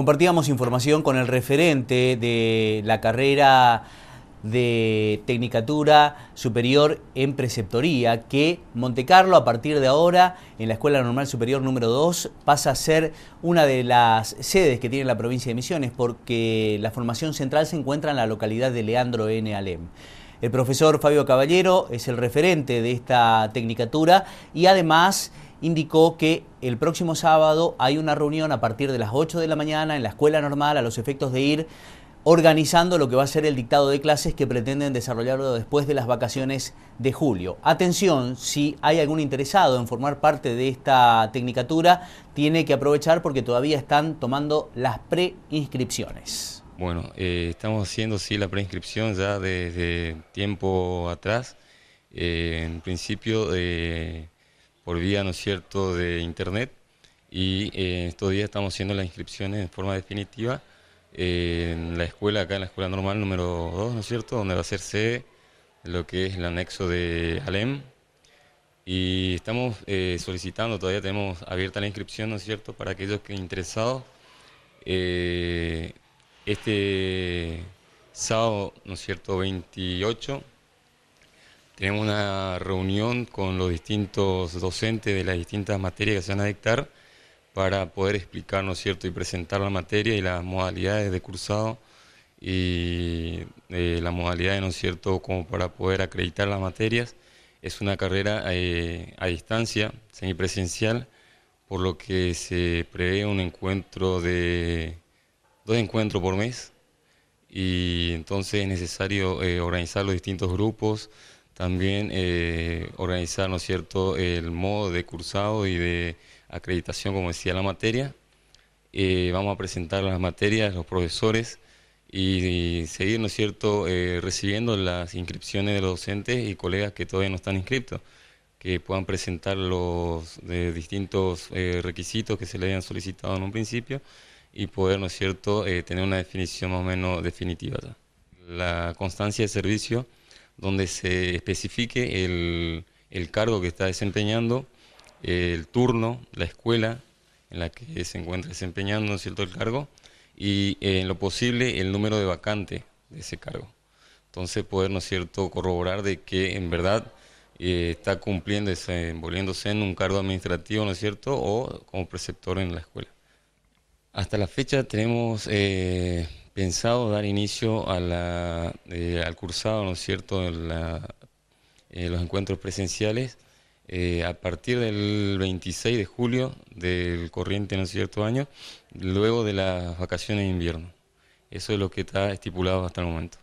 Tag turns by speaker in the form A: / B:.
A: Compartíamos información con el referente de la carrera de Tecnicatura Superior en Preceptoría, que Montecarlo a partir de ahora en la Escuela Normal Superior número 2 pasa a ser una de las sedes que tiene la provincia de Misiones, porque la formación central se encuentra en la localidad de Leandro N. Alem. El profesor Fabio Caballero es el referente de esta Tecnicatura y además indicó que el próximo sábado hay una reunión a partir de las 8 de la mañana en la escuela normal a los efectos de ir organizando lo que va a ser el dictado de clases que pretenden desarrollarlo después de las vacaciones de julio. Atención, si hay algún interesado en formar parte de esta tecnicatura, tiene que aprovechar porque todavía están tomando las preinscripciones.
B: Bueno, eh, estamos haciendo sí la preinscripción ya desde tiempo atrás. Eh, en principio, de eh, por vía, ¿no es cierto?, de Internet. Y eh, estos días estamos haciendo las inscripciones en forma definitiva eh, en la escuela, acá en la escuela normal número 2, ¿no es cierto?, donde va a ser sede lo que es el anexo de Alem. Y estamos eh, solicitando, todavía tenemos abierta la inscripción, ¿no es cierto?, para aquellos que interesados. Eh, este sábado, ¿no es cierto?, 28 tenemos una reunión con los distintos docentes de las distintas materias que se van a dictar para poder explicarnos, cierto?, y presentar la materia y las modalidades de cursado y eh, la modalidad, ¿no cierto?, como para poder acreditar las materias. Es una carrera eh, a distancia, semipresencial, por lo que se prevé un encuentro de dos encuentros por mes y entonces es necesario eh, organizar los distintos grupos, también eh, organizar, ¿no es cierto?, el modo de cursado y de acreditación, como decía, la materia. Eh, vamos a presentar las materias, los profesores y, seguir, ¿no es cierto?, eh, recibiendo las inscripciones de los docentes y colegas que todavía no están inscritos, que puedan presentar los distintos requisitos que se le hayan solicitado en un principio y poder, ¿no es cierto?, tener una definición más o menos definitiva. La constancia de servicio donde se especifique el, cargo que está desempeñando, el turno, la escuela en la que se encuentra desempeñando cierto el cargo y eh, en lo posible el número de vacante de ese cargo. Entonces poder, cierto?, corroborar de que en verdad eh, está cumpliendo, envolviéndose en un cargo administrativo, ¿no es cierto?, o como preceptor en la escuela. Hasta la fecha tenemos eh, pensado dar inicio eh, al cursado, ¿no es cierto?, eh, los encuentros presenciales eh, a partir del 26 de julio del corriente, ¿no es cierto?, año, luego de las vacaciones de invierno. Eso es lo que está estipulado hasta el momento.